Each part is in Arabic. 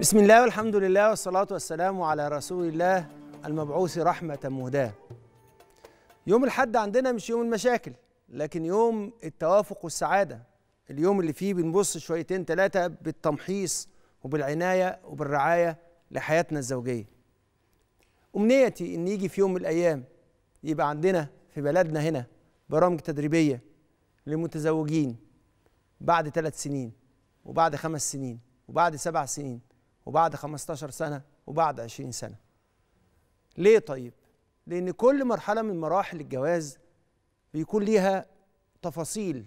بسم الله والحمد لله والصلاة والسلام على رسول الله المبعوث رحمة مهداة يوم الحد عندنا مش يوم المشاكل لكن يوم التوافق والسعادة اليوم اللي فيه بنبص شويتين ثلاثة بالتمحيص وبالعناية وبالرعاية لحياتنا الزوجية أمنيتي إن يجي في يوم من الأيام يبقى عندنا في بلدنا هنا برامج تدريبية للمتزوجين بعد ثلاث سنين وبعد خمس سنين وبعد سبع سنين وبعد 15 سنة وبعد 20 سنة ليه طيب؟ لأن كل مرحلة من مراحل الجواز بيكون ليها تفاصيل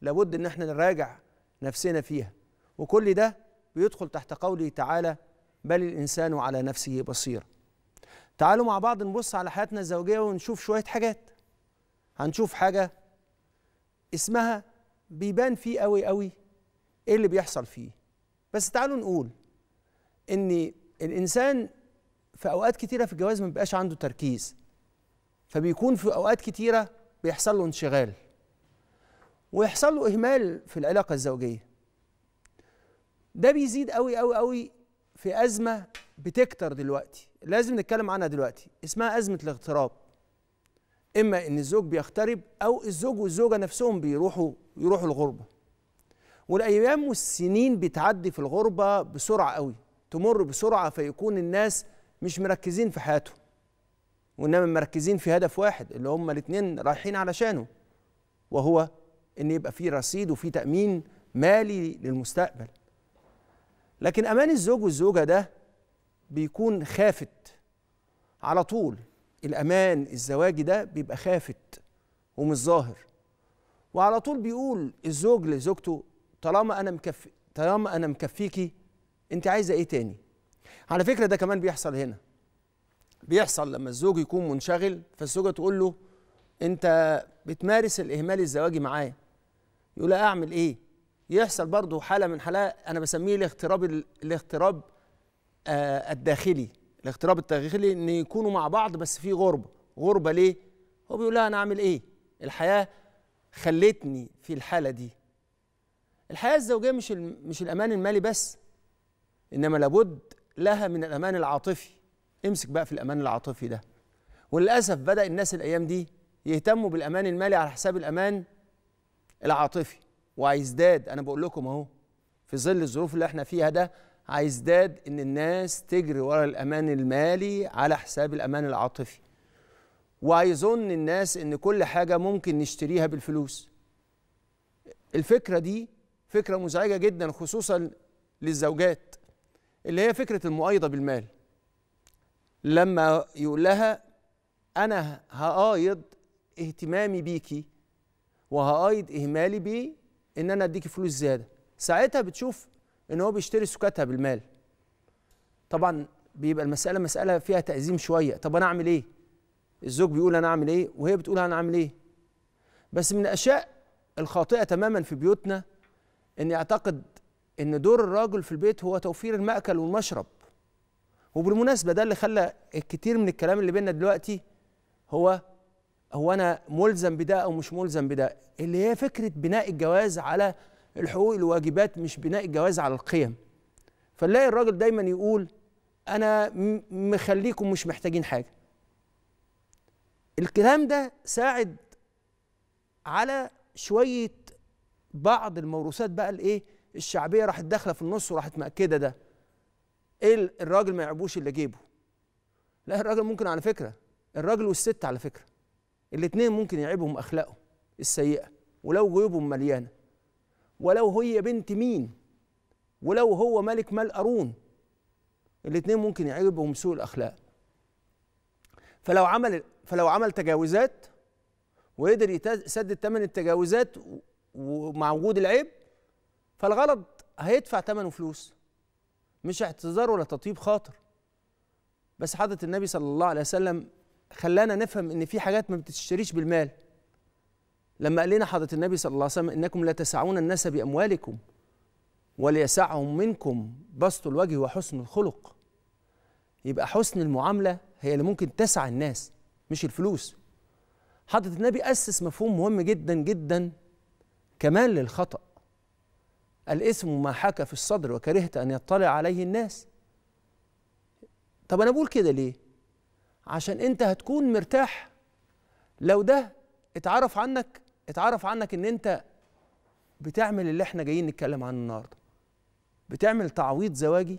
لابد إن احنا نراجع نفسنا فيها وكل ده بيدخل تحت قوله تعالى بل الإنسان على نفسه بصير تعالوا مع بعض نبص على حياتنا الزوجية ونشوف شوية حاجات هنشوف حاجة اسمها بيبان فيه قوي قوي ايه اللي بيحصل فيه بس تعالوا نقول ان الانسان في اوقات كتيره في الجواز ما بيبقاش عنده تركيز فبيكون في اوقات كتيره بيحصل له انشغال ويحصل له اهمال في العلاقه الزوجيه ده بيزيد قوي قوي قوي في ازمه بتكتر دلوقتي لازم نتكلم عنها دلوقتي اسمها ازمه الاغتراب اما ان الزوج بيغترب او الزوج والزوجه نفسهم بيروحوا يروحوا الغربه والايام والسنين بتعدي في الغربه بسرعه قوي تمر بسرعه فيكون الناس مش مركزين في حياتهم وانما مركزين في هدف واحد اللي هم الاثنين رايحين علشانه وهو ان يبقى في رصيد وفي تامين مالي للمستقبل لكن امان الزوج والزوجه ده بيكون خافت على طول الامان الزواجي ده بيبقى خافت ومش ظاهر وعلى طول بيقول الزوج لزوجته طالما انا مكفي طالما انا مكفيكي انت عايزه ايه تاني على فكره ده كمان بيحصل هنا بيحصل لما الزوج يكون منشغل فالزوجه تقول له انت بتمارس الاهمال الزواجي معايا يقول لها اعمل ايه يحصل برضه حاله من حالات انا بسميه الاغتراب الاغتراب آه، الداخلي الاغتراب الداخلي ان يكونوا مع بعض بس في غربه غربه ليه هو بيقول لها انا اعمل ايه الحياه خلتني في الحاله دي الحياه الزوجيه مش مش الامان المالي بس انما لابد لها من الامان العاطفي امسك بقى في الامان العاطفي ده وللاسف بدا الناس الايام دي يهتموا بالامان المالي على حساب الامان العاطفي وهيزداد انا بقول لكم اهو في ظل الظروف اللي احنا فيها ده هيزداد ان الناس تجري ورا الامان المالي على حساب الامان العاطفي وهيظن الناس ان كل حاجه ممكن نشتريها بالفلوس الفكره دي فكره مزعجه جدا خصوصا للزوجات اللي هي فكره المؤايضه بالمال لما يقول لها انا هايض اهتمامي بيكي وهايض اهمالي بيه ان انا اديكي فلوس زياده ساعتها بتشوف ان هو بيشتري سكاتها بالمال طبعا بيبقى المساله مساله فيها تأزيم شويه طب انا اعمل ايه الزوج بيقول انا اعمل ايه وهي بتقول انا اعمل ايه بس من الاشياء الخاطئه تماما في بيوتنا ان يعتقد ان دور الراجل في البيت هو توفير المأكل والمشرب وبالمناسبة ده اللي خلى الكتير من الكلام اللي بينا دلوقتي هو هو انا ملزم بده او مش ملزم بده اللي هي فكرة بناء الجواز على الحقوق الواجبات مش بناء الجواز على القيم فنلاقي الراجل دايما يقول انا مخليكم مش محتاجين حاجة الكلام ده ساعد على شوية بعض الموروثات بقى الايه الشعبيه راحت داخله في النص وراحت مأكده ده ايه الراجل ما يعبوش اللي جيبه لا الراجل ممكن على فكره الراجل والست على فكره الاثنين ممكن يعيبهم اخلاقهم السيئه ولو جيوبهم مليانه ولو هي بنت مين ولو هو ملك مال قارون الاثنين ممكن يعيبهم سوء الاخلاق فلو عمل فلو عمل تجاوزات وقدر يسدد ثمن التجاوزات ومع وجود العيب فالغلط هيدفع ثمنه فلوس مش اعتذار ولا تطيب خاطر بس حضرة النبي صلى الله عليه وسلم خلانا نفهم ان في حاجات ما بتشتريش بالمال لما قال لنا حضرة النبي صلى الله عليه وسلم انكم لا تسعون الناس باموالكم وليسعهم منكم بسط الوجه وحسن الخلق يبقى حسن المعامله هي اللي ممكن تسعى الناس مش الفلوس حضرة النبي اسس مفهوم مهم جدا جدا كمان للخطأ الاسم ما حكى في الصدر وكرهت أن يطلع عليه الناس طب أنا بقول كده ليه عشان أنت هتكون مرتاح لو ده اتعرف عنك اتعرف عنك ان انت بتعمل اللي احنا جايين نتكلم عنه النهارده بتعمل تعويض زواجي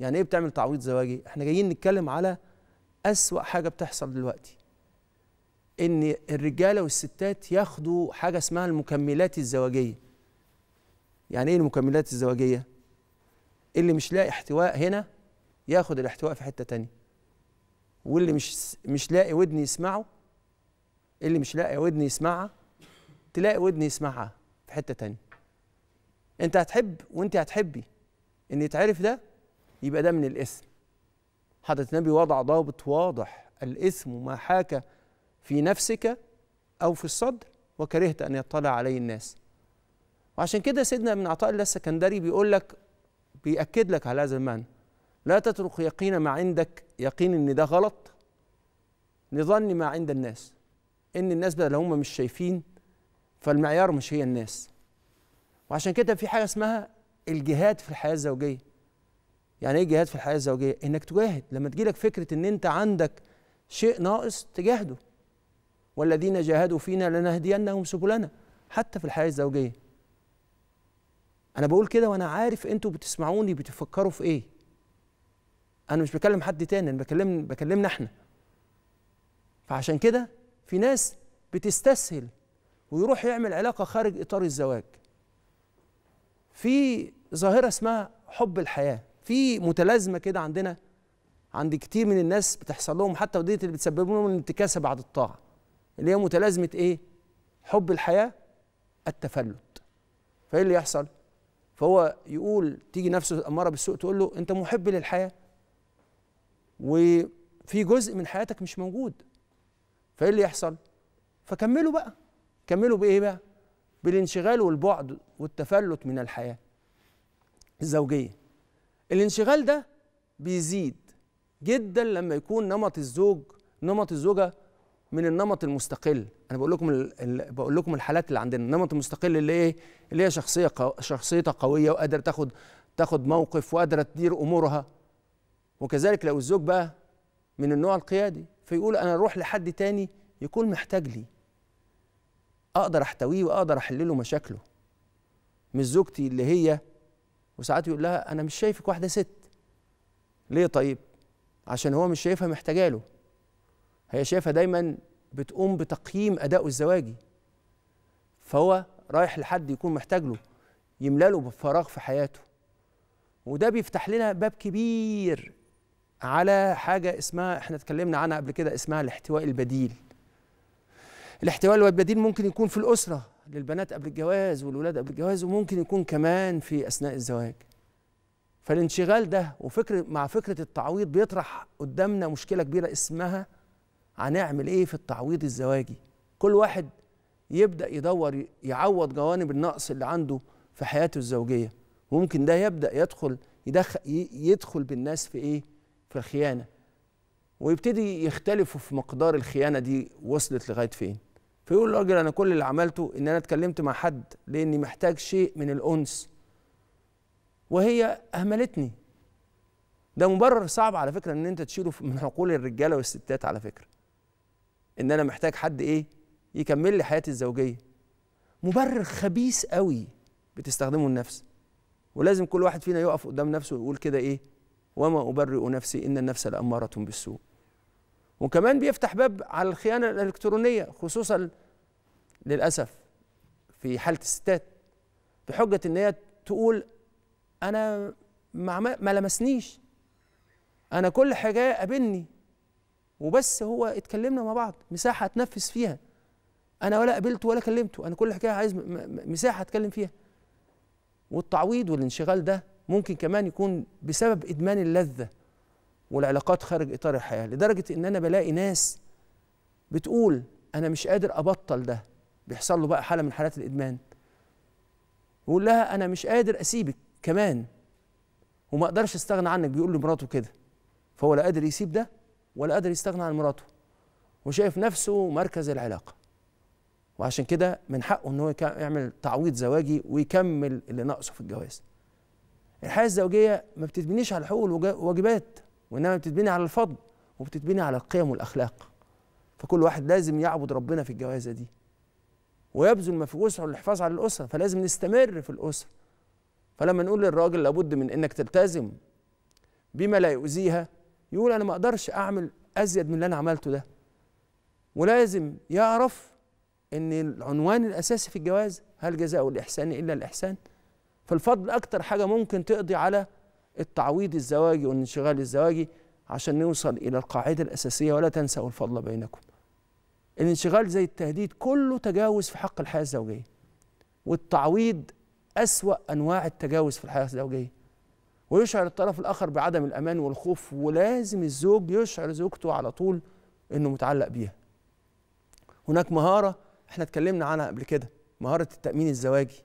يعني ايه بتعمل تعويض زواجي احنا جايين نتكلم على اسوا حاجه بتحصل دلوقتي ان الرجاله والستات ياخدوا حاجه اسمها المكملات الزواجيه يعني ايه المكملات الزواجيه اللي مش لاقي احتواء هنا ياخد الاحتواء في حته تانية واللي مش مش لاقي ودن يسمعه اللي مش لاقي ودن يسمعها تلاقي ودن يسمعها في حته تانية انت هتحب وانت هتحبي ان يتعرف ده يبقى ده من الاسم حضرة النبي وضع ضابط واضح الاسم ما حاك في نفسك او في الصدر وكرهت ان يطلع عليه الناس وعشان كده سيدنا ابن عطاء الله السكندري بيقول لك بيأكد لك على هذا المعنى لا تترك يقين ما عندك يقين ان ده غلط لظن ما عند الناس ان الناس بدل هم مش شايفين فالمعيار مش هي الناس وعشان كده في حاجه اسمها الجهاد في الحياه الزوجيه يعني ايه جهاد في الحياه الزوجيه انك تجاهد لما تجيلك فكره ان انت عندك شيء ناقص تجاهده والذين جاهدوا فينا لنهدينهم سبلنا حتى في الحياه الزوجيه انا بقول كده وانا عارف انتوا بتسمعوني بتفكروا في ايه انا مش بكلم حد تاني انا بكلم بكلمنا احنا فعشان كده في ناس بتستسهل ويروح يعمل علاقه خارج اطار الزواج في ظاهره اسمها حب الحياه في متلازمه كده عندنا عند كتير من الناس بتحصل لهم حتى وديت اللي بتسبب لهم الانتكاسه بعد الطاعه اللي هي متلازمه ايه حب الحياه التفلت فايه اللي يحصل فهو يقول تيجي نفسه أمارة بالسوء تقول له أنت محب للحياة وفي جزء من حياتك مش موجود فإيه اللي يحصل؟ فكملوا بقى كملوا بإيه بقى؟ بالانشغال والبعد والتفلت من الحياة الزوجية الانشغال ده بيزيد جدا لما يكون نمط الزوج نمط الزوجة من النمط المستقل انا بقول لكم بقول لكم الحالات اللي عندنا النمط المستقل اللي ايه اللي هي شخصيه قو... شخصيتها قويه وقادره تاخد تاخد موقف وقادره تدير امورها وكذلك لو الزوج بقى من النوع القيادي فيقول انا اروح لحد تاني يكون محتاج لي اقدر احتويه واقدر احل له مشاكله مش زوجتي اللي هي وساعات يقول لها انا مش شايفك واحده ست ليه طيب عشان هو مش شايفها محتاجه له هي شايفة دايما بتقوم بتقييم أدائه الزواجي فهو رايح لحد يكون محتاج له يملا له فراغ في حياته وده بيفتح لنا باب كبير على حاجة اسمها احنا اتكلمنا عنها قبل كده اسمها الاحتواء البديل الاحتواء البديل ممكن يكون في الأسرة للبنات قبل الجواز والولاد قبل الجواز وممكن يكون كمان في أثناء الزواج فالانشغال ده وفكر مع فكرة التعويض بيطرح قدامنا مشكلة كبيرة اسمها هنعمل ايه في التعويض الزواجي كل واحد يبدا يدور يعوض جوانب النقص اللي عنده في حياته الزوجيه ممكن ده يبدا يدخل يدخل يدخل بالناس في ايه في الخيانه ويبتدي يختلفوا في مقدار الخيانه دي وصلت لغايه فين فيقول الراجل انا كل اللي عملته ان انا اتكلمت مع حد لاني محتاج شيء من الانس وهي اهملتني ده مبرر صعب على فكره ان انت تشيله من عقول الرجاله والستات على فكره ان انا محتاج حد ايه يكمل لي حياتي الزوجيه مبرر خبيث قوي بتستخدمه النفس ولازم كل واحد فينا يقف قدام نفسه ويقول كده ايه وما ابرئ نفسي ان النفس لاماره بالسوء وكمان بيفتح باب على الخيانه الالكترونيه خصوصا للاسف في حاله الستات بحجه ان هي تقول انا ما, لمسنيش انا كل حاجه قابلني وبس هو اتكلمنا مع بعض مساحه اتنفس فيها انا ولا قابلته ولا كلمته انا كل حكايه عايز مساحه اتكلم فيها والتعويض والانشغال ده ممكن كمان يكون بسبب ادمان اللذه والعلاقات خارج اطار الحياه لدرجه ان انا بلاقي ناس بتقول انا مش قادر ابطل ده بيحصل له بقى حاله من حالات الادمان يقول لها انا مش قادر اسيبك كمان وما اقدرش استغنى عنك بيقول لمراته كده فهو لا قادر يسيب ده ولا قادر يستغنى عن مراته وشايف نفسه مركز العلاقه وعشان كده من حقه ان هو يعمل تعويض زواجي ويكمل اللي ناقصه في الجواز الحياه الزوجيه ما بتتبنيش على الحقوق والواجبات وانما بتتبني على الفضل وبتتبني على القيم والاخلاق فكل واحد لازم يعبد ربنا في الجوازه دي ويبذل ما في وسعه للحفاظ على الاسره فلازم نستمر في الاسره فلما نقول للراجل لابد من انك تلتزم بما لا يؤذيها يقول انا ما اقدرش اعمل ازيد من اللي انا عملته ده ولازم يعرف ان العنوان الاساسي في الجواز هل جزاء الاحسان الا الاحسان فالفضل اكتر حاجه ممكن تقضي على التعويض الزواجي والانشغال الزواجي عشان نوصل الى القاعده الاساسيه ولا تنسوا الفضل بينكم الانشغال زي التهديد كله تجاوز في حق الحياه الزوجيه والتعويض اسوا انواع التجاوز في الحياه الزوجيه ويشعر الطرف الآخر بعدم الأمان والخوف ولازم الزوج يشعر زوجته على طول إنه متعلق بيها هناك مهارة إحنا اتكلمنا عنها قبل كده مهارة التأمين الزواجي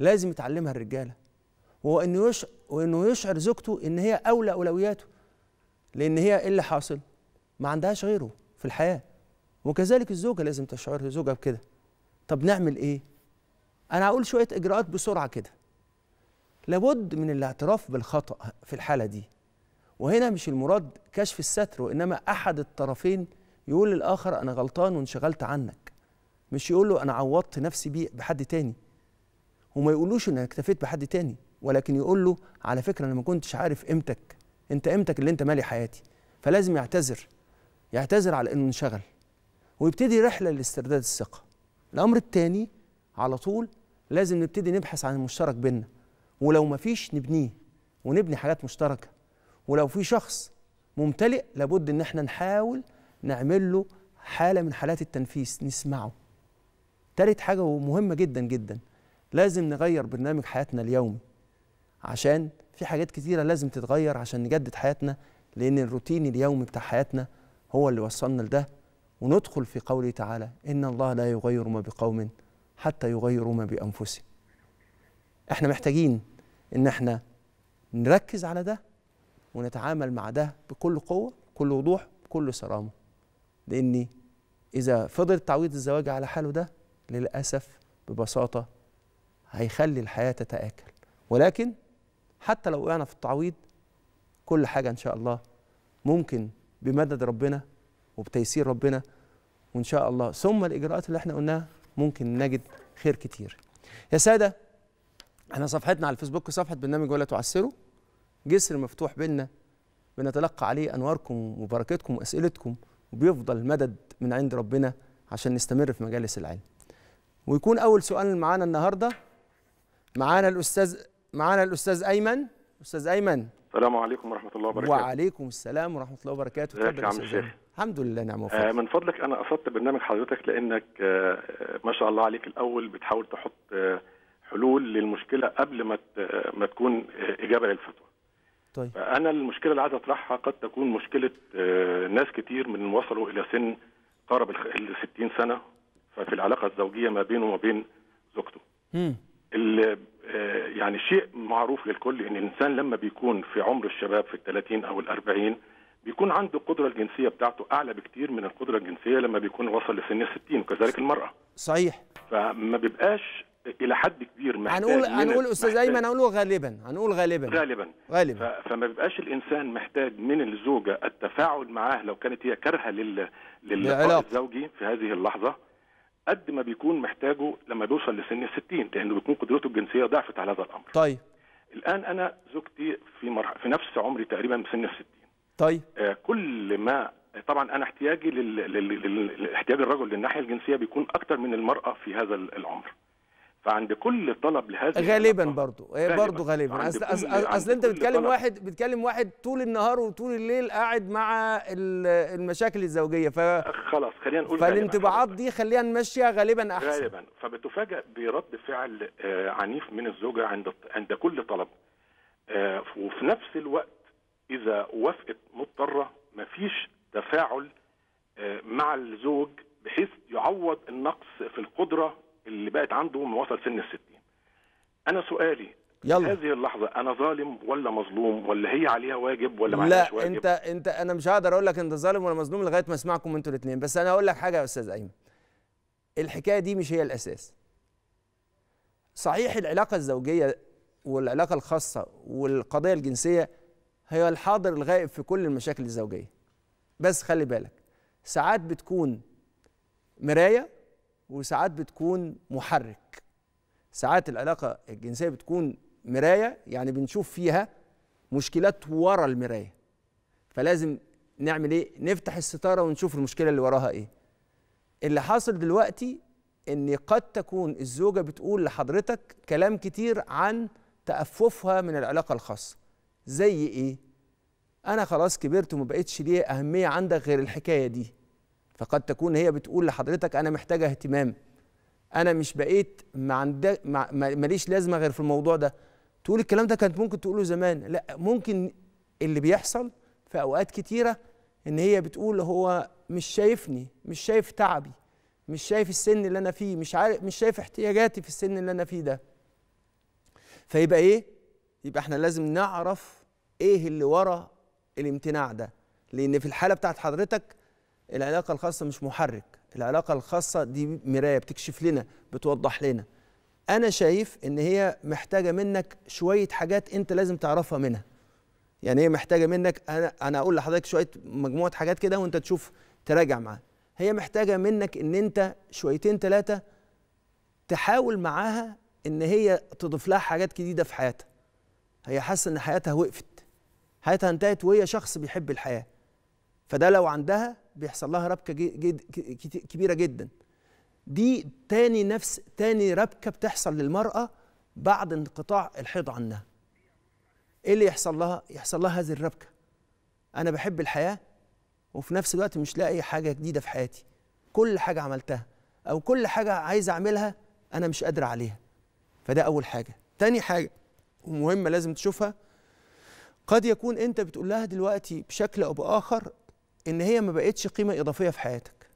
لازم يتعلمها الرجالة وهو إنه يشعر, وإنه يشعر زوجته إن هي أولى أولوياته لأن هي إيه اللي حاصل ما عندهاش غيره في الحياة وكذلك الزوجة لازم تشعر زوجها بكده طب نعمل إيه أنا هقول شوية إجراءات بسرعة كده لابد من الاعتراف بالخطأ في الحالة دي وهنا مش المراد كشف الستر وإنما أحد الطرفين يقول للآخر أنا غلطان وانشغلت عنك مش يقول له أنا عوضت نفسي بيه بحد تاني وما يقولوش إن أنا اكتفيت بحد تاني ولكن يقول له على فكرة أنا ما كنتش عارف قيمتك أنت قيمتك اللي أنت مالي حياتي فلازم يعتذر يعتذر على إنه انشغل ويبتدي رحلة لاسترداد الثقة الأمر الثاني على طول لازم نبتدي نبحث عن المشترك بيننا ولو ما فيش نبنيه ونبني حاجات مشتركه ولو في شخص ممتلئ لابد ان احنا نحاول نعمل له حاله من حالات التنفيس نسمعه تالت حاجه ومهمه جدا جدا لازم نغير برنامج حياتنا اليومي عشان في حاجات كتيره لازم تتغير عشان نجدد حياتنا لان الروتين اليومي بتاع حياتنا هو اللي وصلنا لده وندخل في قوله تعالى ان الله لا يغير ما بقوم حتى يغيروا ما بانفسهم احنا محتاجين ان احنا نركز على ده ونتعامل مع ده بكل قوه بكل وضوح بكل صرامه لاني اذا فضل تعويض الزواج على حاله ده للاسف ببساطه هيخلي الحياه تتاكل ولكن حتى لو وقعنا في التعويض كل حاجه ان شاء الله ممكن بمدد ربنا وبتيسير ربنا وان شاء الله ثم الاجراءات اللي احنا قلناها ممكن نجد خير كتير يا ساده احنا صفحتنا على الفيسبوك صفحه برنامج ولا تعسروا جسر مفتوح بينا بنتلقى عليه انواركم وبركاتكم واسئلتكم وبيفضل مدد من عند ربنا عشان نستمر في مجالس العلم ويكون اول سؤال معانا النهارده معانا الاستاذ معانا الاستاذ ايمن استاذ ايمن السلام عليكم ورحمه الله وبركاته وعليكم السلام ورحمه الله وبركاته ازيك يا عم الشيخ الحمد لله نعم وفضل آه من فضلك انا قصدت برنامج حضرتك لانك آه ما شاء الله عليك الاول بتحاول تحط آه حلول للمشكله قبل ما ما تكون اجابه للفتوى. طيب فانا المشكله اللي عايز اطرحها قد تكون مشكله آه، ناس كتير من وصلوا الى سن قارب ال 60 سنه ففي العلاقه الزوجيه ما بينه وما بين زوجته. امم يعني شيء معروف للكل ان الانسان لما بيكون في عمر الشباب في ال 30 او ال 40 بيكون عنده القدره الجنسيه بتاعته اعلى بكتير من القدره الجنسيه لما بيكون وصل لسن ال 60 وكذلك المراه. صحيح. فما بيبقاش الى حد كبير محتاج هنقول هنقول استاذ ايمن هنقول غالبا هنقول غالبا غالبا غالبا فما بيبقاش الانسان محتاج من الزوجه التفاعل معاه لو كانت هي كارهه لل للعلاقه الزوجي في هذه اللحظه قد ما بيكون محتاجه لما بيوصل لسن ال 60 لانه بيكون قدرته الجنسيه ضعفت على هذا الامر. طيب الان انا زوجتي في مرح... في نفس عمري تقريبا بسن ال 60. طيب آه كل ما طبعا انا احتياجي لل... لل... لل... احتياج الرجل للناحيه الجنسيه بيكون اكتر من المراه في هذا العمر. فعند كل طلب لهذه إيه، غالبا برضو غالبا. برضو غالبا اصل أصل, أصل انت بتكلم طلب. واحد بتكلم واحد طول النهار وطول الليل قاعد مع المشاكل الزوجيه ف خلاص خلينا نقول فالانطباعات دي خلينا ماشيه غالبا احسن غالبا فبتفاجئ برد فعل آه، عنيف من الزوجه عند عند كل طلب آه، وفي نفس الوقت اذا وافقت مضطره مفيش تفاعل آه، مع الزوج بحيث يعوض النقص في القدره اللي بقت عنده من وصل سن الستين انا سؤالي يلا. هذه اللحظة أنا ظالم ولا مظلوم ولا هي عليها واجب ولا ما لا واجب؟ أنت أنت أنا مش هقدر أقول لك أنت ظالم ولا مظلوم لغاية ما أسمعكم أنتوا الاثنين بس أنا أقول لك حاجة يا أستاذ أيمن الحكاية دي مش هي الأساس صحيح العلاقة الزوجية والعلاقة الخاصة والقضية الجنسية هي الحاضر الغائب في كل المشاكل الزوجية بس خلي بالك ساعات بتكون مراية وساعات بتكون محرك ساعات العلاقه الجنسيه بتكون مرايه يعني بنشوف فيها مشكلات ورا المرايه فلازم نعمل ايه نفتح الستاره ونشوف المشكله اللي وراها ايه اللي حاصل دلوقتي ان قد تكون الزوجه بتقول لحضرتك كلام كتير عن تأففها من العلاقة الخاصة زي إيه؟ أنا خلاص كبرت وما بقتش ليه أهمية عندك غير الحكاية دي فقد تكون هي بتقول لحضرتك انا محتاجه اهتمام انا مش بقيت ما عندك ماليش لازمه غير في الموضوع ده تقول الكلام ده كانت ممكن تقوله زمان لا ممكن اللي بيحصل في اوقات كتيره ان هي بتقول هو مش شايفني مش شايف تعبي مش شايف السن اللي انا فيه مش عارف مش شايف احتياجاتي في السن اللي انا فيه ده فيبقى ايه يبقى احنا لازم نعرف ايه اللي ورا الامتناع ده لان في الحاله بتاعت حضرتك العلاقه الخاصه مش محرك العلاقه الخاصه دي مرايه بتكشف لنا بتوضح لنا انا شايف ان هي محتاجه منك شويه حاجات انت لازم تعرفها منها يعني هي محتاجه منك انا انا اقول لحضرتك شويه مجموعه حاجات كده وانت تشوف تراجع معاها هي محتاجه منك ان انت شويتين ثلاثه تحاول معاها ان هي تضيف لها حاجات جديده في حياتها هي حاسه ان حياتها وقفت حياتها انتهت وهي شخص بيحب الحياه فده لو عندها بيحصل لها ربكه جد كبيره جدا دي تاني نفس تاني ربكه بتحصل للمراه بعد انقطاع الحيض عنها ايه اللي يحصل لها يحصل لها هذه الربكه انا بحب الحياه وفي نفس الوقت مش لاقي حاجه جديده في حياتي كل حاجه عملتها او كل حاجه عايز اعملها انا مش قادره عليها فده اول حاجه تاني حاجه ومهمه لازم تشوفها قد يكون انت بتقول لها دلوقتي بشكل او باخر ان هي ما بقتش قيمه اضافيه في حياتك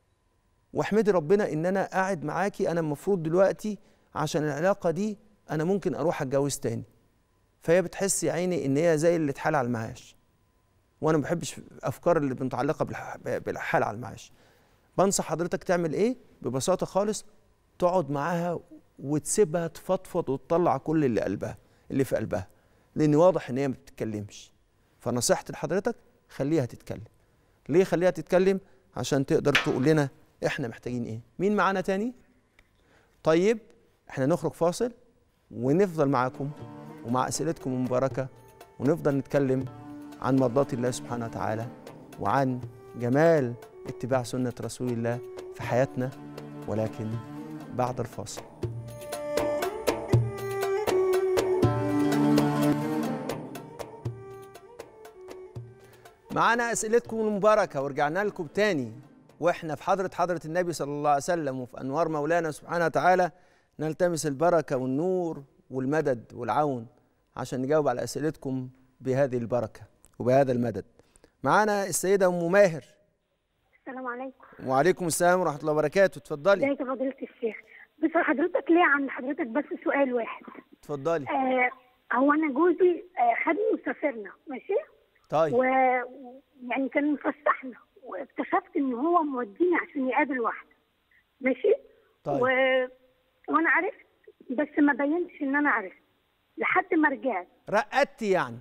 واحمدي ربنا ان انا قاعد معاكي انا المفروض دلوقتي عشان العلاقه دي انا ممكن اروح اتجوز تاني فهي بتحس يا عيني ان هي زي اللي اتحال على المعاش وانا ما بحبش افكار اللي متعلقه بالحال على المعاش بنصح حضرتك تعمل ايه ببساطه خالص تقعد معاها وتسيبها تفضفض وتطلع كل اللي قلبها اللي في قلبها لان واضح ان هي ما بتتكلمش فنصيحتي لحضرتك خليها تتكلم ليه خليها تتكلم عشان تقدر تقول لنا احنا محتاجين ايه مين معانا تاني طيب احنا نخرج فاصل ونفضل معاكم ومع اسئلتكم المباركه ونفضل نتكلم عن مرضات الله سبحانه وتعالى وعن جمال اتباع سنه رسول الله في حياتنا ولكن بعد الفاصل معانا اسئلتكم المباركه ورجعنا لكم تاني واحنا في حضره حضره النبي صلى الله عليه وسلم وفي انوار مولانا سبحانه وتعالى نلتمس البركه والنور والمدد والعون عشان نجاوب على اسئلتكم بهذه البركه وبهذا المدد معانا السيده ام ماهر السلام عليكم وعليكم السلام ورحمه الله وبركاته اتفضلي ازيك فضيله الشيخ بس حضرتك ليه عن حضرتك بس سؤال واحد اتفضلي آه هو انا جوزي آه خدني وسافرنا ماشي طيب و... يعني كان مفسحنا واكتشفت ان هو موديني عشان يقابل واحده ماشي طيب و... وانا عرفت بس ما بينتش ان انا عرفت لحد ما رجعت رقدتي يعني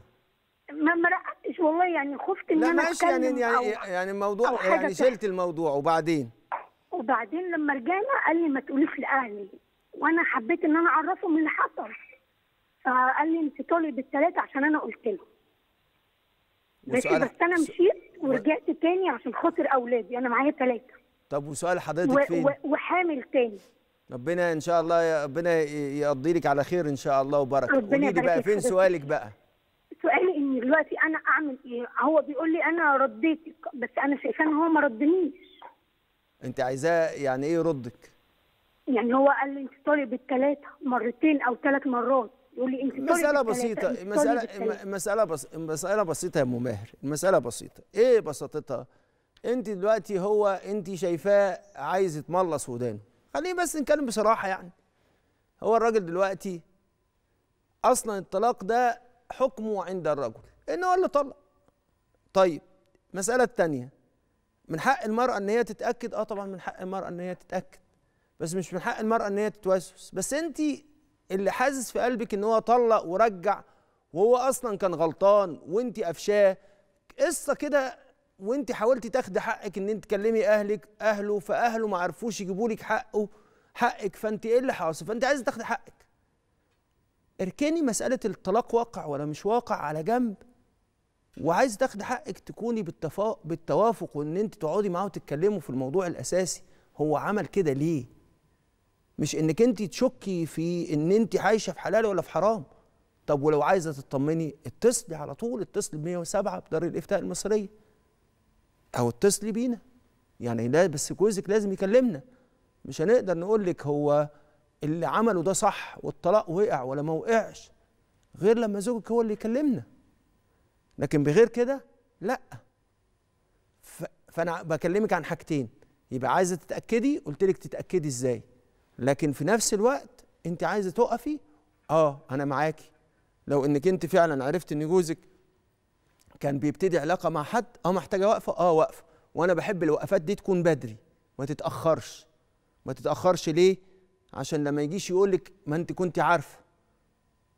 ما ما رقدتش والله يعني خفت ان لا انا ماشي يعني يعني أو يعني الموضوع أو يعني شلت الموضوع وبعدين وبعدين لما رجعنا قال لي ما تقوليش لاهلي وانا حبيت ان انا اعرفهم اللي حصل فقال لي انت طالب الثلاثه عشان انا قلت لهم ماشي بس انا مشيت ورجعت تاني عشان خاطر اولادي انا معايا ثلاثه طب وسؤال حضرتك فين؟ وحامل تاني ربنا ان شاء الله ربنا يقضي لك على خير ان شاء الله وبركه قولي يبارك بقى فين سؤالك بقى؟ سؤالي اني دلوقتي انا اعمل ايه؟ هو بيقول لي انا رديتك بس انا شايفاه ان هو ما ردنيش انت عايزاه يعني ايه يردك؟ يعني هو قال لي انت طالب بالثلاثه مرتين او ثلاث مرات يقول لي مسألة بسيطة مسألة مسألة بس مسألة بسيطة يا ام ماهر المسألة بسيطة ايه بساطتها؟ انت دلوقتي هو انت شايفاه عايز يتملص ودانه خلينا بس نتكلم بصراحة يعني هو الراجل دلوقتي اصلا الطلاق ده حكمه عند الرجل ان هو اللي طلق طيب المسألة الثانية من حق المرأة ان هي تتأكد اه طبعا من حق المرأة ان هي تتأكد بس مش من حق المرأة ان هي تتوسوس بس انت اللي حاسس في قلبك ان هو طلق ورجع وهو اصلا كان غلطان وانت قفشاه قصه كده وانت حاولتي تاخدي حقك ان انت تكلمي اهلك اهله فاهله ما عرفوش يجيبوا لك حقه حقك فانت ايه اللي حاصل فانت عايزه تاخدي حقك اركني مساله الطلاق واقع ولا مش واقع على جنب وعايز تاخدي حقك تكوني بالتفا... بالتوافق وان انت تقعدي معاه وتتكلموا في الموضوع الاساسي هو عمل كده ليه مش انك انت تشكي في ان انت عايشه في حلال ولا في حرام طب ولو عايزه تطمني اتصلي على طول اتصلي ب 107 بدار الافتاء المصريه او اتصلي بينا يعني لا بس جوزك لازم يكلمنا مش هنقدر نقول لك هو اللي عمله ده صح والطلاق وقع ولا ما وقعش غير لما زوجك هو اللي يكلمنا لكن بغير كده لا فانا بكلمك عن حاجتين يبقى عايزه تتاكدي قلت لك تتاكدي ازاي لكن في نفس الوقت انت عايزه تقفي اه انا معاكي لو انك انت فعلا عرفت ان جوزك كان بيبتدي علاقه مع حد اه محتاجه وقفه اه وقفه وانا بحب الوقفات دي تكون بدري ما تتاخرش ما تتاخرش ليه عشان لما يجيش يقول لك ما انت كنت عارفه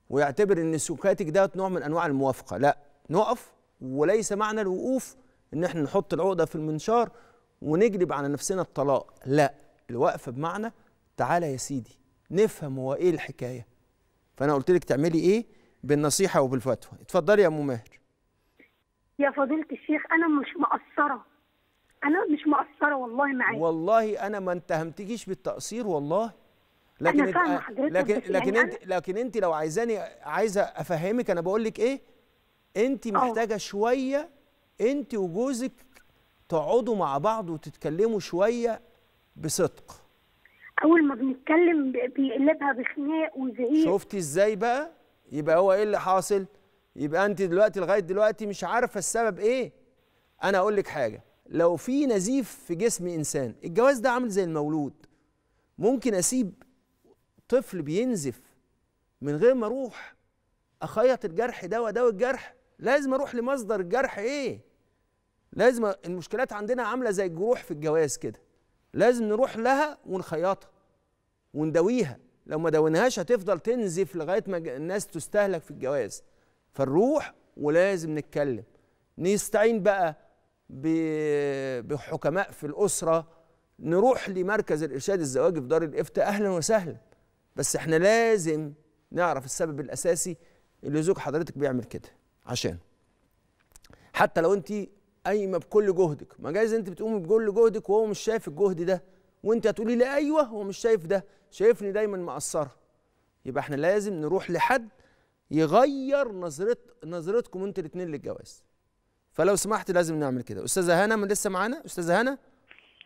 ويعتبر ان سكاتك ده نوع من انواع الموافقه لا نقف وليس معنى الوقوف ان احنا نحط العقده في المنشار ونجلب على نفسنا الطلاق لا الوقفه بمعنى تعالى يا سيدي نفهم هو ايه الحكايه فانا قلت لك تعملي ايه بالنصيحه وبالفتوى اتفضلي يا ام ماهر يا فضيله الشيخ انا مش مقصره انا مش مقصره والله معاك والله انا ما انتهمتكيش بالتقصير والله لكن أنا فاهمة حضرتك لكن يعني لكن, يعني انت لكن انت لو عايزاني عايزه افهمك انا بقول لك ايه انت محتاجه أوه. شويه انت وجوزك تقعدوا مع بعض وتتكلموا شويه بصدق اول ما بنتكلم بيقلبها بخناق وزعيق شفتي ازاي بقى يبقى هو ايه اللي حاصل يبقى انت دلوقتي لغايه دلوقتي مش عارفه السبب ايه انا اقول لك حاجه لو في نزيف في جسم انسان الجواز ده عامل زي المولود ممكن اسيب طفل بينزف من غير ما اروح اخيط الجرح ده وداوي الجرح لازم اروح لمصدر الجرح ايه لازم المشكلات عندنا عامله زي الجروح في الجواز كده لازم نروح لها ونخيطها ونداويها لو ما داويناهاش هتفضل تنزف لغايه ما الناس تستهلك في الجواز فنروح ولازم نتكلم نستعين بقى بحكماء في الاسره نروح لمركز الارشاد الزواجي في دار الافتاء اهلا وسهلا بس احنا لازم نعرف السبب الاساسي اللي زوج حضرتك بيعمل كده عشان حتى لو انت قايمه بكل جهدك ما جايز انت بتقومي بكل جهدك وهو مش شايف الجهد ده وانت هتقولي لا ايوه هو مش شايف ده شايفني دايما مقصره يبقى احنا لازم نروح لحد يغير نظرت نظرتكم انتوا الاثنين للجواز فلو سمحت لازم نعمل كده استاذه هنا من لسه معانا استاذه هنا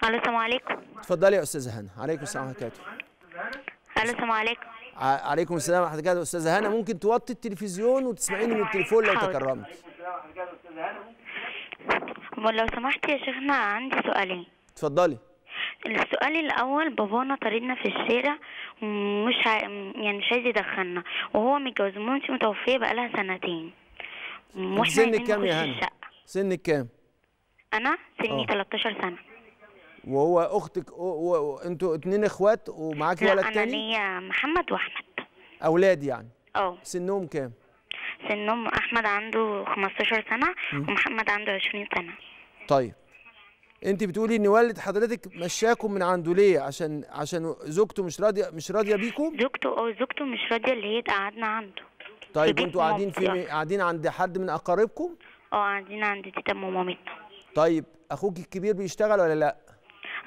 الو السلام عليكم اتفضلي يا استاذه هنا عليكم السلام ورحمه الله الو السلام عليكم عليكم السلام ورحمه الله استاذه هنا ممكن توطي التلفزيون وتسمعيني من التليفون لو تكرمت لو سمحت يا شيخنا عندي سؤالين اتفضلي السؤال الاول بابانا طردنا في الشارع ومش ع... يعني مش عايز يدخلنا وهو متجوز مامتي متوفيه بقالها سنتين سنك كام يا هنا سنك كام انا سني 13 آه. سنه وهو اختك وانتوا اتنين اخوات ومعاكي ولد تاني انا ليا محمد واحمد اولاد يعني اه سنهم كام سنهم احمد عنده 15 سنه ومحمد عنده 20 سنه طيب انت بتقولي ان والد حضرتك مشاكم من عنده ليه عشان عشان زوجته مش راضيه مش راضيه بيكم زوجته اه زوجته مش راضيه اللي هي تقعدنا عنده طيب انتوا قاعدين في قاعدين عند حد من اقاربكم اه قاعدين عند تيتا ومامتنا طيب اخوك الكبير بيشتغل ولا لا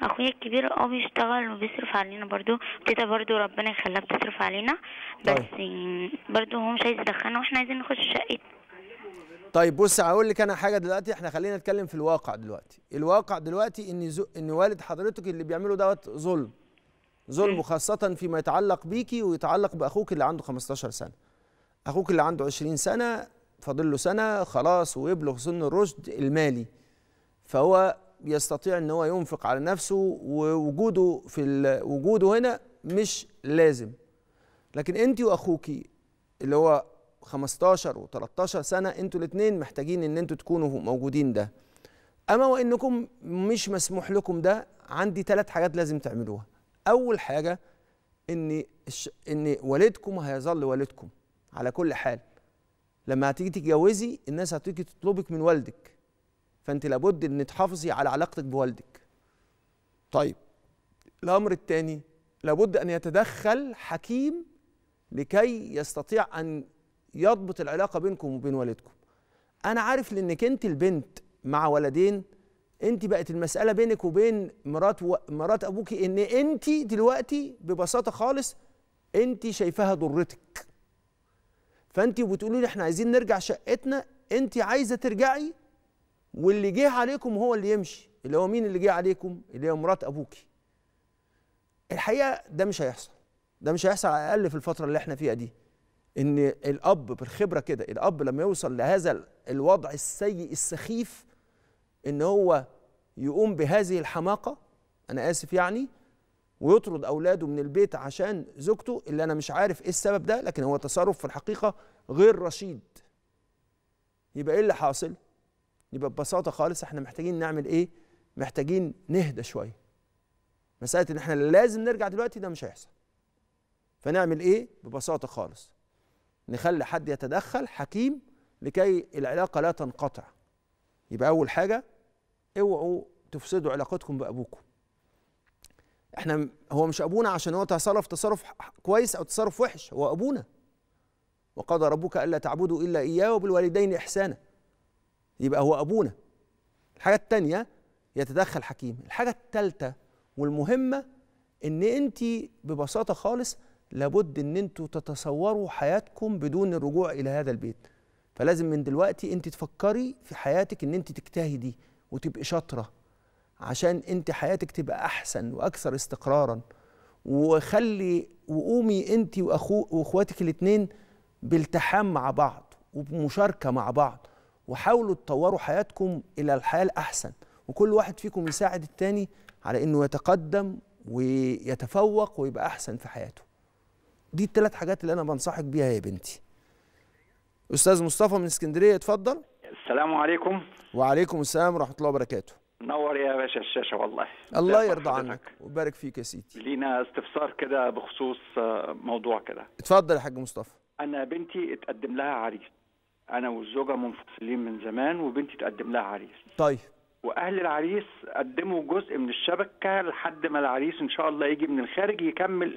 اخويا الكبير اه بيشتغل وبيصرف علينا برضو تيتا برضو ربنا يخليها بتصرف علينا بس طيب. برضو هو مش عايز يدخلنا واحنا عايزين نخش شقه طيب بص هقول لك انا حاجه دلوقتي احنا خلينا نتكلم في الواقع دلوقتي الواقع دلوقتي ان زو ان والد حضرتك اللي بيعمله دوت ظلم ظلم خاصه فيما يتعلق بيكي ويتعلق باخوك اللي عنده 15 سنه اخوك اللي عنده 20 سنه فاضل له سنه خلاص ويبلغ سن الرشد المالي فهو يستطيع ان هو ينفق على نفسه ووجوده في وجوده هنا مش لازم لكن انت واخوكي اللي هو 15 و13 سنه انتوا الاثنين محتاجين ان انتوا تكونوا موجودين ده اما وانكم مش مسموح لكم ده عندي ثلاث حاجات لازم تعملوها اول حاجه ان ان والدكم هيظل والدكم على كل حال لما هتيجي تتجوزي الناس هتيجي تطلبك من والدك فانت لابد ان تحافظي على علاقتك بوالدك طيب الامر الثاني لابد ان يتدخل حكيم لكي يستطيع ان يضبط العلاقه بينكم وبين والدكم انا عارف لانك انت البنت مع ولدين انت بقت المساله بينك وبين مرات و... مرات ابوكي ان انت دلوقتي ببساطه خالص انت شايفاها ضرتك فانت بتقولي لي احنا عايزين نرجع شقتنا انت عايزه ترجعي واللي جه عليكم هو اللي يمشي اللي هو مين اللي جه عليكم اللي هي مرات ابوكي الحقيقه ده مش هيحصل ده مش هيحصل على الاقل في الفتره اللي احنا فيها دي ان الاب بالخبره كده الاب لما يوصل لهذا الوضع السيء السخيف ان هو يقوم بهذه الحماقه انا اسف يعني ويطرد اولاده من البيت عشان زوجته اللي انا مش عارف ايه السبب ده لكن هو تصرف في الحقيقه غير رشيد يبقى ايه اللي حاصل يبقى ببساطه خالص احنا محتاجين نعمل ايه محتاجين نهدى شويه مساله ان احنا لازم نرجع دلوقتي ده مش هيحصل فنعمل ايه ببساطه خالص نخلي حد يتدخل حكيم لكي العلاقه لا تنقطع يبقى اول حاجه اوعوا تفسدوا علاقتكم بابوكم احنا هو مش ابونا عشان هو تصرف تصرف كويس او تصرف وحش هو ابونا وقضى ربك الا تعبدوا الا اياه وبالوالدين احسانا يبقى هو أبونا الحاجة التانية يتدخل حكيم الحاجة التالتة والمهمة إن أنت ببساطة خالص لابد إن أنتوا تتصوروا حياتكم بدون الرجوع إلى هذا البيت فلازم من دلوقتي أنت تفكري في حياتك إن أنت تجتهدي وتبقي شاطرة عشان أنت حياتك تبقى أحسن وأكثر استقراراً وخلي وقومي انت واخواتك الاثنين بالتحام مع بعض وبمشاركه مع بعض وحاولوا تطوروا حياتكم الى الحياه الاحسن وكل واحد فيكم يساعد التاني على انه يتقدم ويتفوق ويبقى احسن في حياته دي الثلاث حاجات اللي انا بنصحك بيها يا بنتي استاذ مصطفى من اسكندريه اتفضل السلام عليكم وعليكم السلام ورحمه الله وبركاته نور يا باشا الشاشه والله الله يرضى عنك ويبارك فيك يا سيدي لينا استفسار كده بخصوص آه، موضوع كده اتفضل يا حاج مصطفى انا بنتي اتقدم لها عريس انا والزوجه منفصلين من زمان وبنتي تقدم لها عريس طيب واهل العريس قدموا جزء من الشبكه لحد ما العريس ان شاء الله يجي من الخارج يكمل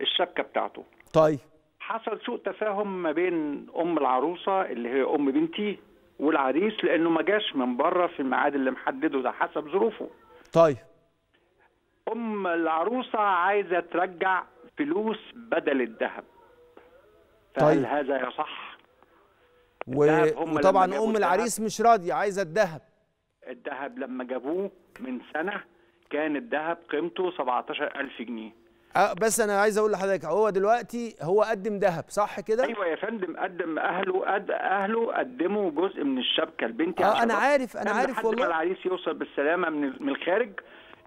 الشبكه بتاعته طيب حصل سوء تفاهم ما بين ام العروسه اللي هي ام بنتي والعريس لانه ما جاش من بره في الميعاد اللي محدده ده حسب ظروفه طيب ام العروسه عايزه ترجع فلوس بدل الذهب فهل طيب. هذا يصح و... وطبعا ام العريس مش راضيه عايزه الذهب الذهب لما جابوه من سنه كان الذهب قيمته 17000 جنيه أه بس انا عايز اقول لحضرتك هو دلوقتي هو قدم ذهب صح كده ايوه يا فندم قدم اهله قد اهله قدموا جزء من الشبكه لبنتي اه انا عارف انا عارف والله العريس يوصل بالسلامه من الخارج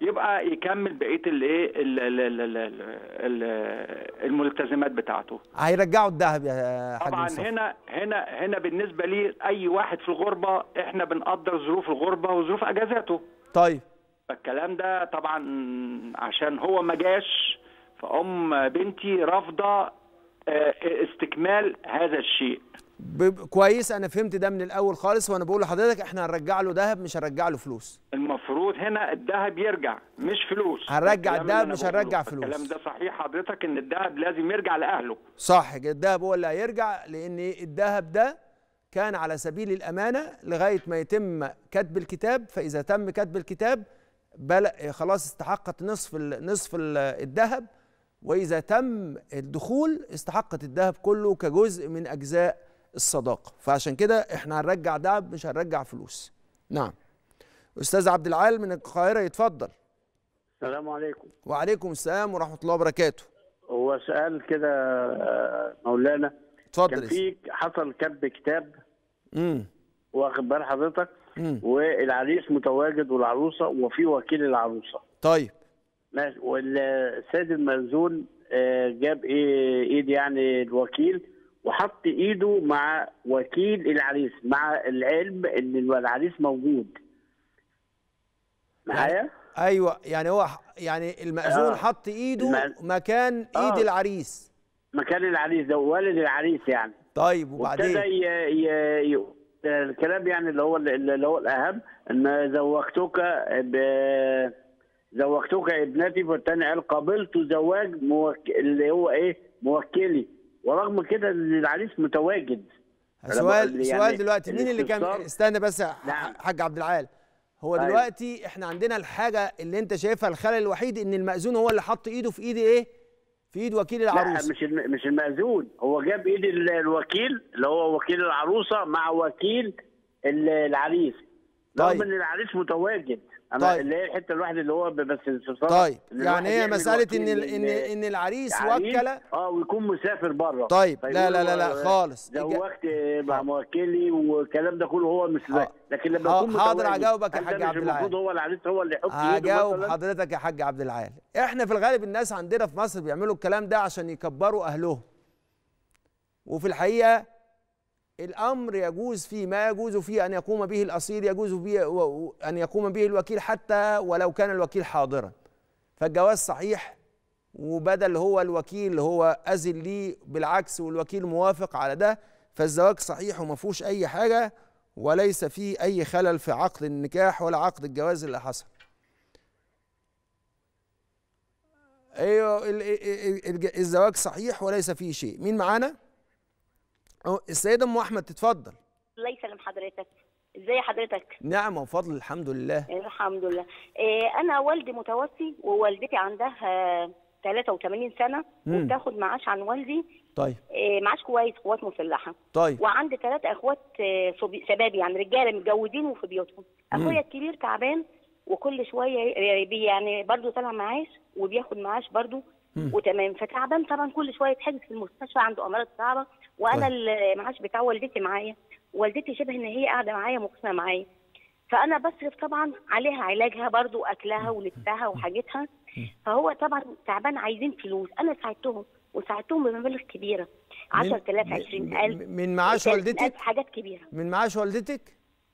يبقى يكمل بقيه الايه الملتزمات بتاعته هيرجعوا الذهب يا حاج طبعا هنا هنا هنا بالنسبه لي اي واحد في الغربه احنا بنقدر ظروف الغربه وظروف اجازاته طيب فالكلام ده طبعا عشان هو ما جاش فام بنتي رافضه آه، استكمال هذا الشيء كويس انا فهمت ده من الاول خالص وانا بقول لحضرتك احنا هنرجع له ذهب مش هنرجع له فلوس المفروض هنا الذهب يرجع مش فلوس هنرجع الذهب مش هنرجع فلوس الكلام ده صحيح حضرتك ان الذهب لازم يرجع لاهله صح الذهب هو اللي هيرجع لان الذهب ده كان على سبيل الامانه لغايه ما يتم كتب الكتاب فاذا تم كتب الكتاب بل خلاص استحقت نصف نصف الذهب واذا تم الدخول استحقت الذهب كله كجزء من اجزاء الصداقه فعشان كده احنا هنرجع دعم مش هنرجع فلوس نعم استاذ عبد العال من القاهره يتفضل السلام عليكم وعليكم السلام ورحمه الله وبركاته هو سؤال كده آه، مولانا اتفضل كان في حصل كتب كتاب امم واخد بال حضرتك والعريس متواجد والعروسه وفي وكيل العروسه طيب ماشي والسيد المنزول آه، جاب ايه ايد يعني الوكيل وحط ايده مع وكيل العريس مع العلم ان العريس موجود معايا يعني ايوه يعني هو يعني المأذون آه. حط ايده المأ... مكان آه. ايد العريس مكان العريس ده والد العريس يعني طيب وبعدين ابتدى ي... ي... الكلام يعني اللي هو اللي هو الاهم ان زوجتك ب... زوجتك ابنتي فالثاني قال قبلت زواج موك... اللي هو ايه موكلي ورغم كده العريس متواجد سؤال يعني سؤال دلوقتي مين اللي كان استنى بس نعم. حاج عبد العال هو طيب. دلوقتي احنا عندنا الحاجه اللي انت شايفها الخلل الوحيد ان المأذون هو اللي حط ايده في ايد ايه؟ في ايد وكيل العروسه لا مش مش المأذون هو جاب ايد الوكيل اللي هو وكيل العروسه مع وكيل العريس طيب. رغم ان العريس متواجد انا طيب. اللي هي الحته الواحده اللي هو بس في طيب يعني هي مساله ان ان ان العريس وكل اه ويكون مسافر بره طيب, طيب لا لا لا لا آه، خالص وقت آه. مع موكلي والكلام ده كله هو مش آه. لكن لما آه. يكون حاضر هجاوبك يا حاج عبد العال المفروض هو العريس هو اللي يحط هجاوب حضرتك يا حاج عبد العال احنا في الغالب الناس عندنا في مصر بيعملوا الكلام ده عشان يكبروا اهلهم وفي الحقيقه الأمر يجوز فيه ما يجوز فيه أن يقوم به الأصيل يجوز فيه أن يقوم به الوكيل حتى ولو كان الوكيل حاضرا فالجواز صحيح وبدل هو الوكيل هو أذن لي بالعكس والوكيل موافق على ده فالزواج صحيح وما فيهوش أي حاجة وليس فيه أي خلل في عقد النكاح ولا عقد الجواز اللي حصل ايوه الزواج صحيح وليس فيه شيء مين معانا؟ اهو السيده ام احمد تتفضل الله يسلم حضرتك ازي حضرتك نعم وفضل الحمد لله الحمد لله إيه انا والدي متوفي ووالدتي عندها 83 سنه مم. وبتاخد معاش عن والدي طيب إيه معاش كويس قوات مسلحه طيب وعندي ثلاث اخوات إيه، شباب يعني رجاله متجوزين وفي بيوتهم اخويا الكبير تعبان وكل شويه إيه، يعني برضه طالع معاش وبياخد معاش برضه وتمام فتعبان طبعا كل شويه تحجز في المستشفى عنده امراض صعبه وانا طيب. اللي ما عادش بتاع والدتي معايا والدتي شبه ان هي قاعده معايا مقسمه معايا فانا بصرف طبعا عليها علاجها برضو اكلها ولبسها وحاجتها فهو طبعا تعبان عايزين فلوس انا ساعدتهم وساعدتهم بمبالغ كبيره 10000 20000 من معاش والدتك حاجات كبيره من معاش والدتك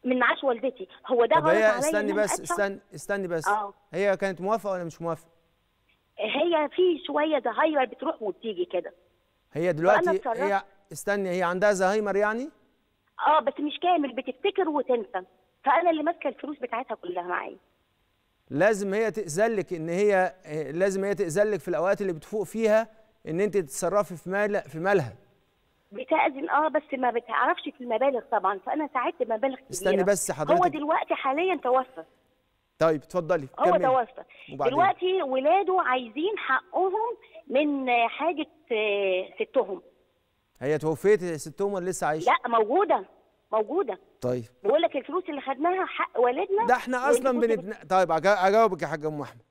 من معاش والدتي هو ده غلط عليا استني بس استني استني بس أوه. هي كانت موافقه ولا مش موافقه هي في شويه زهاير بتروح وبتيجي كده هي دلوقتي هي استني هي عندها زهايمر يعني؟ اه بس مش كامل بتفتكر وتنسى فانا اللي ماسكه الفلوس بتاعتها كلها معايا لازم هي تاذن لك ان هي آه، لازم هي تاذن لك في الاوقات اللي بتفوق فيها ان انت تتصرفي في مال في مالها بتأذن اه بس ما بتعرفش في المبالغ طبعا فانا ساعدت بمبالغ كبيره استني بس حضرتك هو دلوقتي حاليا توفى طيب اتفضلي هو توفى دلوقتي ولاده عايزين حقهم من حاجه آه، ستهم هي توفيت ست ولا لسه عايشه لا موجوده موجوده طيب بقول لك الفلوس اللي خدناها حق والدنا ده احنا اصلا بنت... طيب اجاوبك يا حاج ام احمد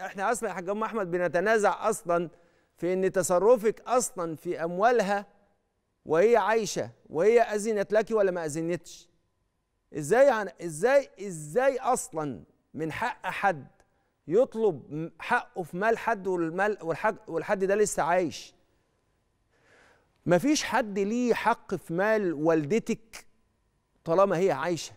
احنا اصلا يا حاج ام احمد بنتنازع اصلا في ان تصرفك اصلا في اموالها وهي عايشه وهي اذنت لك ولا ما اذنتش ازاي يعني ازاي ازاي اصلا من حق حد يطلب حقه في مال حد والمال والحد ده لسه عايش مفيش حد ليه حق في مال والدتك طالما هي عايشه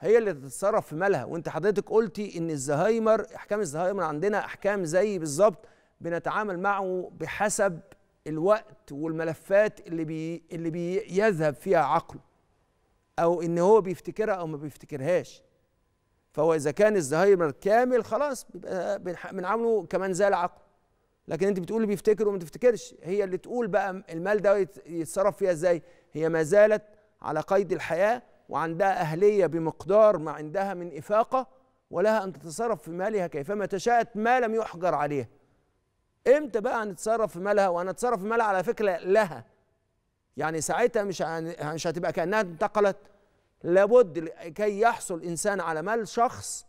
هي اللي تتصرف في مالها وانت حضرتك قلتي ان الزهايمر احكام الزهايمر عندنا احكام زي بالظبط بنتعامل معه بحسب الوقت والملفات اللي بي اللي بيذهب فيها عقله او ان هو بيفتكرها او ما بيفتكرهاش فهو اذا كان الزهايمر كامل خلاص بيبقى بنعامله كمان زال عقله لكن انت بتقولي بيفتكر وما تفتكرش هي اللي تقول بقى المال ده يتصرف فيها ازاي هي ما زالت على قيد الحياه وعندها اهليه بمقدار ما عندها من افاقه ولها ان تتصرف في مالها كيفما تشاءت ما لم يحجر عليها امتى بقى هنتصرف في مالها وهنتصرف في مالها على فكره لها يعني ساعتها مش مش هتبقى كانها انتقلت لابد كي يحصل انسان على مال شخص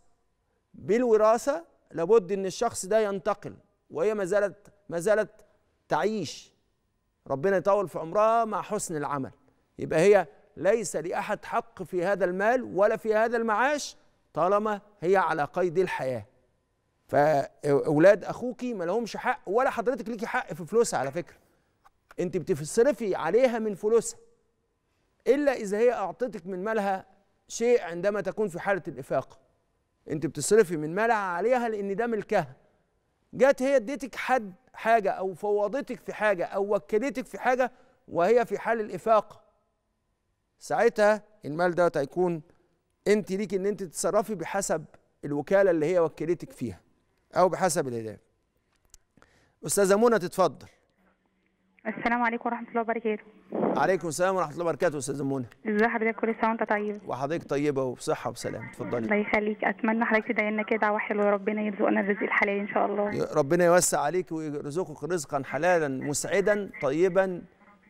بالوراثه لابد ان الشخص ده ينتقل وهي ما زالت ما زالت تعيش ربنا يطول في عمرها مع حسن العمل يبقى هي ليس لأحد حق في هذا المال ولا في هذا المعاش طالما هي على قيد الحياة فأولاد أخوك ما لهمش حق ولا حضرتك ليكي حق في فلوسها على فكرة أنت بتصرفي عليها من فلوسها إلا إذا هي أعطتك من مالها شيء عندما تكون في حالة الإفاقة أنت بتصرفي من مالها عليها لأن ده ملكها جت هي اديتك حد حاجه او فوضتك في حاجه او وكلتك في حاجه وهي في حال الافاقه ساعتها المال دوت هيكون انت ليك ان انت تتصرفي بحسب الوكاله اللي هي وكلتك فيها او بحسب الهدايه استاذه منى تتفضل السلام عليكم ورحمه الله وبركاته عليكم السلام ورحمه الله وبركاته استاذه منى ازي حضرتك كل سنه وانت طيب وحضرتك طيبه وبصحه وسلام اتفضلي الله يخليك اتمنى حضرتك تدعي كده دعوه حلوه ربنا يرزقنا الرزق الحلال ان شاء الله ربنا يوسع عليك ويرزقك رزقا حلالا مسعدا طيبا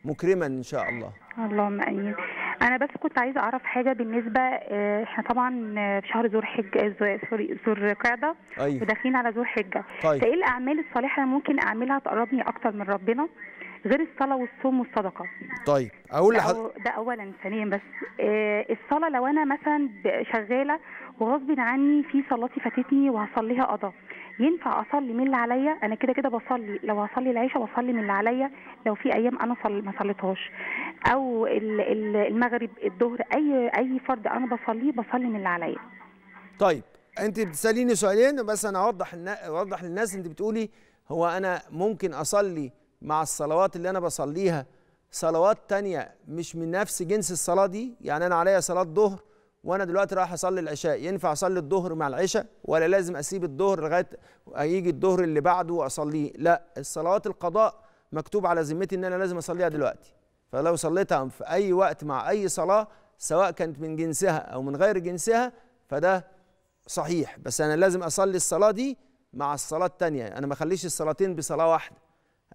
مكرما ان شاء الله اللهم امين انا بس كنت عايزه اعرف حاجه بالنسبه آه، احنا طبعا في شهر ذو الحجة آه، سوري ذو القعده أيوه. وداخلين على ذو الحجه طيب. فايه الاعمال الصالحه ممكن اعملها تقربني اكتر من ربنا غير الصلاه والصوم والصدقه طيب اقول لحد... ده, اولا ثانيا بس آه الصلاه لو انا مثلا شغاله وغصب عني في صلاتي فاتتني وهصليها قضاء ينفع اصلي من اللي عليا انا كده كده بصلي لو هصلي العشاء بصلي من اللي عليا لو في ايام انا صل... ما صليتهاش او المغرب الظهر اي اي فرض انا بصليه بصلي من اللي عليا طيب انت بتساليني سؤالين بس انا اوضح اوضح للناس انت بتقولي هو انا ممكن اصلي مع الصلوات اللي انا بصليها صلوات تانية مش من نفس جنس الصلاة دي يعني انا عليا صلاة ظهر وانا دلوقتي رايح اصلي العشاء ينفع اصلي الظهر مع العشاء ولا لازم اسيب الظهر لغايه يجي الظهر اللي بعده واصليه لا الصلوات القضاء مكتوب على ذمتي ان انا لازم اصليها دلوقتي فلو صليتها في اي وقت مع اي صلاه سواء كانت من جنسها او من غير جنسها فده صحيح بس انا لازم اصلي الصلاه دي مع الصلاه الثانيه انا ما اخليش الصلاتين بصلاه واحده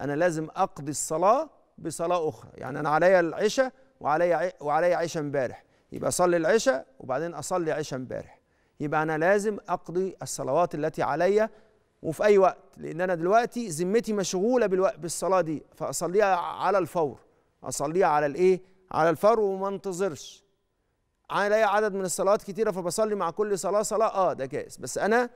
انا لازم اقضي الصلاه بصلاه اخرى يعني انا عليا العشاء وعليا وعليا عشاء امبارح يبقى اصلي العشاء وبعدين اصلي عشاء امبارح يبقى انا لازم اقضي الصلوات التي عليا وفي اي وقت لان انا دلوقتي ذمتي مشغوله بالوقت بالصلاه دي فاصليها على الفور اصليها على الايه على الفور وما انتظرش عليا عدد من الصلوات كتيره فبصلي مع كل صلاه صلاه اه ده جائز بس انا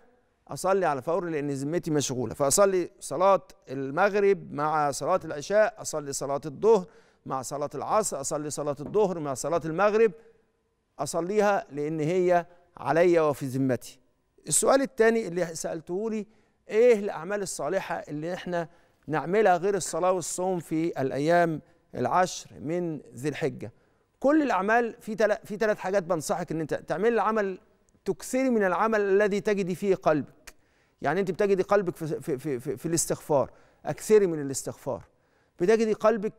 اصلي على فور لان ذمتي مشغوله فاصلي صلاه المغرب مع صلاه العشاء اصلي صلاه الظهر مع صلاه العصر اصلي صلاه الظهر مع صلاه المغرب اصليها لان هي عليا وفي ذمتي السؤال الثاني اللي سالته لي ايه الاعمال الصالحه اللي احنا نعملها غير الصلاه والصوم في الايام العشر من ذي الحجه كل الاعمال في تل... في ثلاث حاجات بنصحك ان انت تعمل العمل تكثري من العمل الذي تجدي فيه قلبك يعني انت بتجدي قلبك في, في, في, في, في الاستغفار اكثري من الاستغفار بتجدي قلبك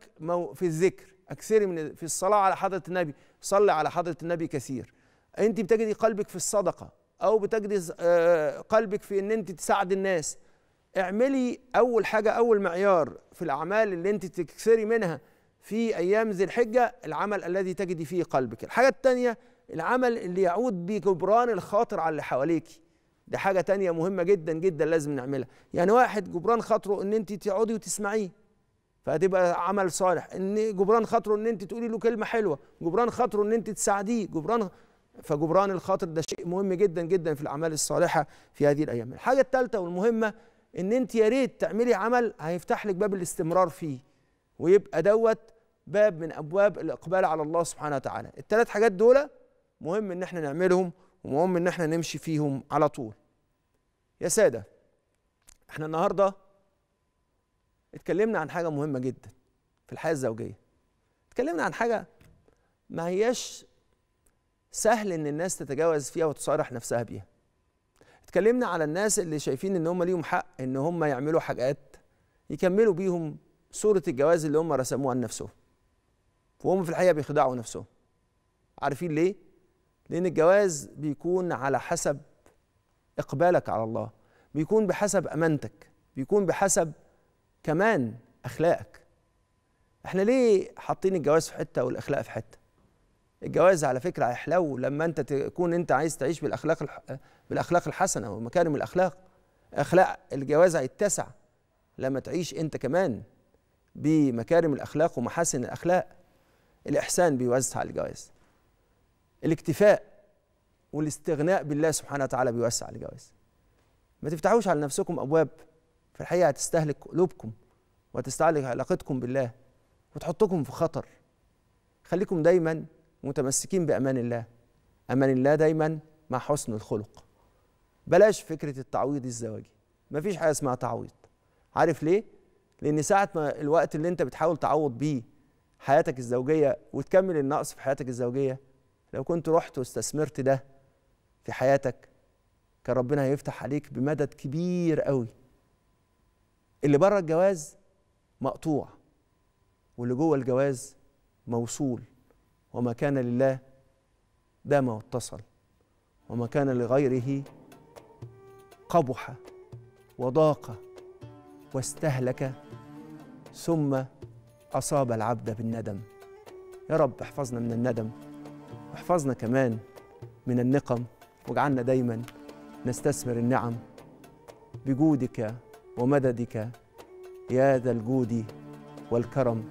في الذكر اكثري من في الصلاه على حضره النبي صلي على حضره النبي كثير انت بتجدي قلبك في الصدقه او بتجدي آه، قلبك في ان انت تساعد الناس اعملي اول حاجه اول معيار في الاعمال اللي انت تكثري منها في ايام ذي الحجه العمل الذي تجدي فيه قلبك الحاجه الثانيه العمل اللي يعود بجبران الخاطر على اللي حواليك دي حاجه تانية مهمه جدا جدا لازم نعملها يعني واحد جبران خاطره ان انت تقعدي وتسمعيه فهتبقى عمل صالح ان جبران خاطره ان انت تقولي له كلمه حلوه جبران خاطره ان انت تساعديه جبران فجبران الخاطر ده شيء مهم جدا جدا في الاعمال الصالحه في هذه الايام الحاجه الثالثه والمهمه ان انت يا ريت تعملي عمل هيفتح لك باب الاستمرار فيه ويبقى دوت باب من ابواب الاقبال على الله سبحانه وتعالى الثلاث حاجات دول مهم ان احنا نعملهم ومهم ان احنا نمشي فيهم على طول يا ساده احنا النهارده اتكلمنا عن حاجه مهمه جدا في الحياه الزوجيه اتكلمنا عن حاجه ما هياش سهل ان الناس تتجاوز فيها وتصارح نفسها بيها اتكلمنا على الناس اللي شايفين ان هم ليهم حق ان هم يعملوا حاجات يكملوا بيهم صورة الجواز اللي هم رسموها لنفسهم وهم في الحقيقة بيخدعوا نفسهم عارفين ليه؟ لأن الجواز بيكون على حسب إقبالك على الله بيكون بحسب أمانتك بيكون بحسب كمان أخلاقك احنا ليه حاطين الجواز في حتة والأخلاق في حتة الجواز على فكرة هيحلو لما أنت تكون أنت عايز تعيش بالأخلاق الح... بالأخلاق الحسنة ومكارم الأخلاق أخلاق الجواز هيتسع لما تعيش أنت كمان بمكارم الأخلاق ومحاسن الأخلاق الإحسان بيوسع الجواز الاكتفاء والاستغناء بالله سبحانه وتعالى بيوسع الجواز ما تفتحوش على نفسكم ابواب في الحقيقه هتستهلك قلوبكم وهتستهلك علاقتكم بالله وتحطكم في خطر خليكم دايما متمسكين بامان الله امان الله دايما مع حسن الخلق بلاش فكره التعويض الزواجي ما فيش حاجه اسمها تعويض عارف ليه لان ساعه ما الوقت اللي انت بتحاول تعوض بيه حياتك الزوجيه وتكمل النقص في حياتك الزوجيه لو كنت رحت واستثمرت ده في حياتك كان ربنا هيفتح عليك بمدد كبير قوي اللي بره الجواز مقطوع واللي جوه الجواز موصول وما كان لله دام واتصل وما كان لغيره قبح وضاق واستهلك ثم أصاب العبد بالندم يا رب احفظنا من الندم احفظنا كمان من النقم واجعلنا دايما نستثمر النعم بجودك ومددك يا ذا الجود والكرم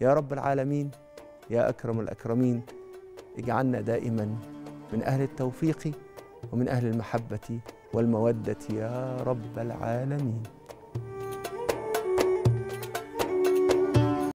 يا رب العالمين يا أكرم الأكرمين اجعلنا دائما من أهل التوفيق ومن أهل المحبة والمودة يا رب العالمين